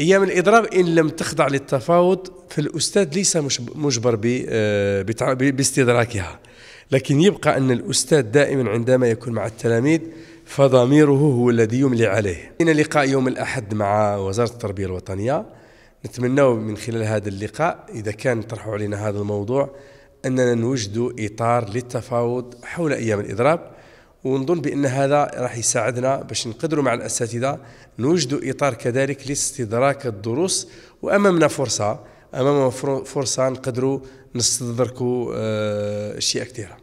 ايام الاضراب ان لم تخضع للتفاوض فالاستاذ ليس مجبر آه، باستدراكها لكن يبقى ان الاستاذ دائما عندما يكون مع التلاميذ فضميره هو الذي يملي عليه. لنا لقاء يوم الاحد مع وزاره التربيه الوطنيه نتمنى من خلال هذا اللقاء اذا كان طرحوا علينا هذا الموضوع اننا نوجد اطار للتفاوض حول ايام الاضراب ونظن بان هذا راح يساعدنا باش نقدروا مع الاساتذه نوجدوا اطار كذلك لاستدراك الدروس وامامنا فرصه امامنا فرصه نقدروا نستدركوا آه، اشياء كثيره